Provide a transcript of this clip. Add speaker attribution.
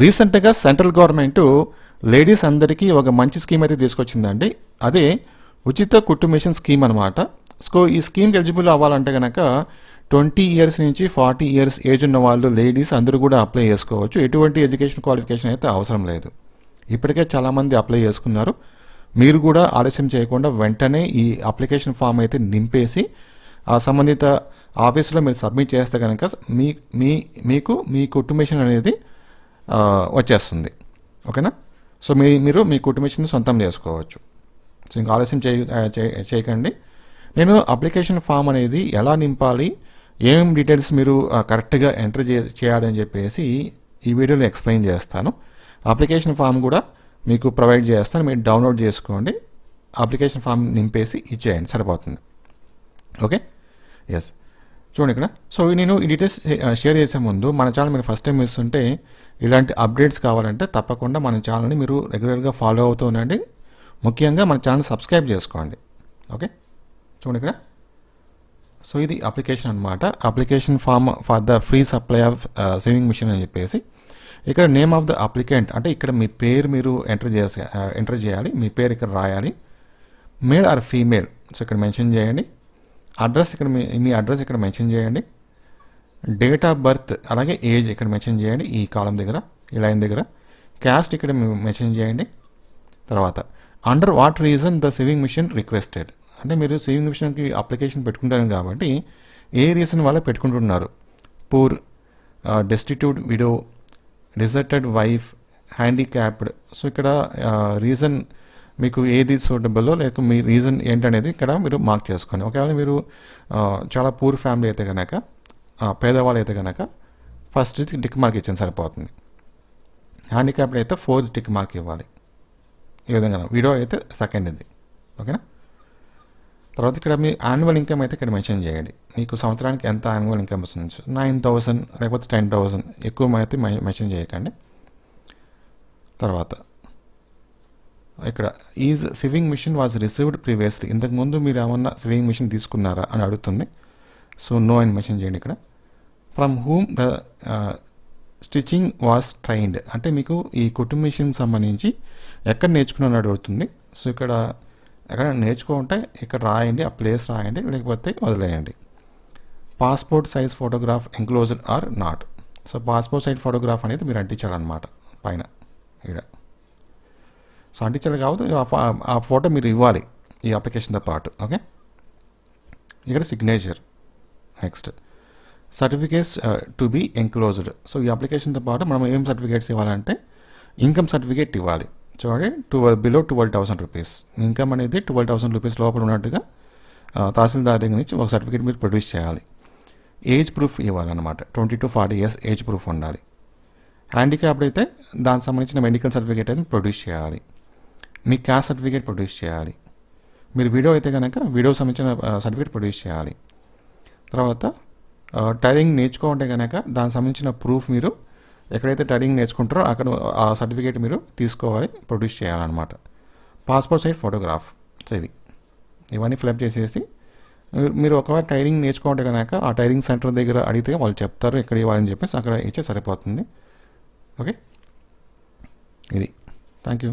Speaker 1: రీసెంట్గా central government ladies అందరికీ ఒక మంచి స్కీమ్ అయితే తీసుకొచ్చిందండి అదే ఉచిత కుటుంబేషన్ స్కీమ్ అనమాట సో ఈ స్కీమ్కి ఎలిజిబుల్ అవ్వాలంటే కనుక ట్వంటీ ఇయర్స్ నుంచి ఫార్టీ ఇయర్స్ ఏజ్ ఉన్న వాళ్ళు లేడీస్ అందరూ కూడా అప్లై చేసుకోవచ్చు ఎటువంటి ఎడ్యుకేషన్ క్వాలిఫికేషన్ అయితే అవసరం లేదు ఇప్పటికే చాలామంది అప్లై చేసుకున్నారు మీరు కూడా ఆలస్యం చేయకుండా వెంటనే ఈ అప్లికేషన్ ఫామ్ అయితే నింపేసి ఆ సంబంధిత ఆఫీసులో మీరు సబ్మిట్ చేస్తే కనుక మీ మీ మీకు మీ కుటుంబేషన్ అనేది వచ్చేస్తుంది ఓకేనా సో మీ మీరు మీ కుటుంబ కుటుంబించింది సొంతం చేసుకోవచ్చు సో ఇంకా ఆలస్యం చేయకండి నేను అప్లికేషన్ ఫామ్ అనేది ఎలా నింపాలి ఏం డీటెయిల్స్ మీరు కరెక్ట్గా ఎంటర్ చే చేయాలని చెప్పేసి ఈ వీడియోలో ఎక్స్ప్లెయిన్ చేస్తాను అప్లికేషన్ ఫామ్ కూడా మీకు ప్రొవైడ్ చేస్తాను మీరు డౌన్లోడ్ చేసుకోండి అప్లికేషన్ ఫామ్ నింపేసి ఇచ్చేయండి సరిపోతుంది ఓకే ఎస్ చూడండి ఇక్కడ సో నేను ఈ డీటెయిల్స్ షేర్ చేసే ముందు మన ఛానల్ మీరు ఫస్ట్ టైం ఇస్తుంటే ఇలాంటి అప్డేట్స్ కావాలంటే తప్పకుండా మన ఛానల్ని మీరు రెగ్యులర్గా ఫాలో అవుతూ ఉండండి ముఖ్యంగా మన ఛానల్ సబ్స్క్రైబ్ చేసుకోండి ఓకే చూడండి ఇక్కడ సో ఇది అప్లికేషన్ అనమాట application form for the free supply of sewing machine అని చెప్పేసి ఇక్కడ నేమ్ ఆఫ్ ద అప్లికెంట్ అంటే ఇక్కడ మీ పేరు మీరు ఎంటర్ చేసే ఎంటర్ చేయాలి మీ పేరు ఇక్కడ రాయాలి మేల్ ఆర్ ఫీమేల్ సో ఇక్కడ మెన్షన్ చేయండి అడ్రస్ ఇక్కడ మీ అడ్రస్ ఇక్కడ మెన్షన్ చేయండి డేట్ ఆఫ్ బర్త్ అలాగే ఏజ్ ఇక్కడ మెన్షన్ చేయండి ఈ కాలం దగ్గర ఈ లైన్ దగ్గర క్యాస్ట్ ఇక్కడ మెన్షన్ చేయండి తర్వాత under what reason the sewing machine requested అంటే మీరు సేవింగ్ మిషన్కి అప్లికేషన్ పెట్టుకుంటారు కాబట్టి ఏ రీజన్ వల్ల పెట్టుకుంటున్నారు poor destitute widow deserted wife handicapped so ఇక్కడ రీజన్ uh, మీకు ఏది సూటబుల్లో లేకపోతే మీ రీజన్ ఏంటనేది ఇక్కడ మీరు మార్క్ చేసుకోండి ఒకవేళ మీరు చాలా పూర్ ఫ్యామిలీ అయితే కనుక పేదవాళ్ళు అయితే కనుక ఫస్ట్ టిక్ మార్క్ ఇచ్చిన సరిపోతుంది హ్యాండిక్యాప్డ్ అయితే ఫోర్త్ టిక్ మార్క్ ఇవ్వాలి ఈ విధంగా వీడియో అయితే సెకండ్ ఇది ఓకేనా తర్వాత ఇక్కడ మీ యాన్యువల్ ఇన్కమ్ అయితే ఇక్కడ మెన్షన్ చేయండి మీకు సంవత్సరానికి ఎంత యాన్యువల్ ఇన్కమ్ వస్తుంది నైన్ థౌసండ్ లేకపోతే టెన్ థౌసండ్ ఎక్కువ అయితే మెన్షన్ చేయకండి తర్వాత ఇక్కడ is sewing machine was received previously ఇంతకుముందు మీరు ఏమన్నా సివింగ్ మిషన్ తీసుకున్నారా అని అడుగుతుంది సో నో అని మెషన్ చేయండి ఇక్కడ from whom the stitching was trained అంటే మీకు ఈ కుటుంబ మిషన్కి సంబంధించి ఎక్కడ నేర్చుకున్నాను అడుగుతుంది సో ఇక్కడ ఎక్కడ నేర్చుకుంటే ఇక్కడ రాయండి ఆ ప్లేస్ రాయండి లేకపోతే వదిలేయండి passport size photograph enclosed or not so passport size photograph అనేది మీరు అంటించాలన్నమాట పైన ఇక్కడ సో అంటించాలి కాబట్టి ఆ ఫోటో మీరు ఇవ్వాలి ఈ అప్లికేషన్తో పాటు ఓకే ఇక్కడ signature next certificates to be enclosed so ఈ అప్లికేషన్తో పాటు మనం ఏం సర్టిఫికేట్స్ ఇవ్వాలంటే ఇన్కమ్ సర్టిఫికేట్ ఇవ్వాలి చూడండి twelve below twelve thousand rupees income అనేది ట్వెల్వ్ థౌసండ్ రూపీస్ లోపల ఉన్నట్టుగా uh, తహసీల్దార్ దగ్గర నుంచి ఒక సర్టిఫికేట్ మీరు ప్రొడ్యూస్ చేయాలి ఏజ్ ప్రూఫ్ ఇవ్వాలన్నమాట twenty to forty years age proof ఉండాలి హ్యాండిక్యాప్డ్ అయితే దానికి సంబంధించిన మెడికల్ సర్టిఫికేట్ అయితే ప్రొడ్యూస్ చేయాలి మీ క్యాస్ట్ సర్టిఫికేట్ ప్రొడ్యూస్ చేయాలి మీరు వీడియో అయితే కనుక వీడియో సంబంధించిన సర్టిఫికేట్ ప్రొడ్యూస్ చేయాలి తర్వాత టైరింగ్ నేర్చుకోవాలంటే కనుక దానికి సంబంధించిన ప్రూఫ్ మీరు ఎక్కడైతే టైరింగ్ నేర్చుకుంటారో అక్కడ ఆ సర్టిఫికేట్ మీరు తీసుకోవాలి ప్రొడ్యూస్ చేయాలన్నమాట పాస్పోర్ట్ సైజ్ ఫోటోగ్రాఫ్ సో ఇవి ఇవన్నీ ఫిలప్ చేసేసి మీరు ఒకవేళ టైరింగ్ నేర్చుకుంటే కనుక ఆ టైరింగ్ సెంటర్ దగ్గర అడిగితే వాళ్ళు చెప్తారు ఎక్కడ ఇవ్వాలని చెప్పేసి అక్కడ ఇచ్చే సరిపోతుంది ఓకే ఇది థ్యాంక్ యూ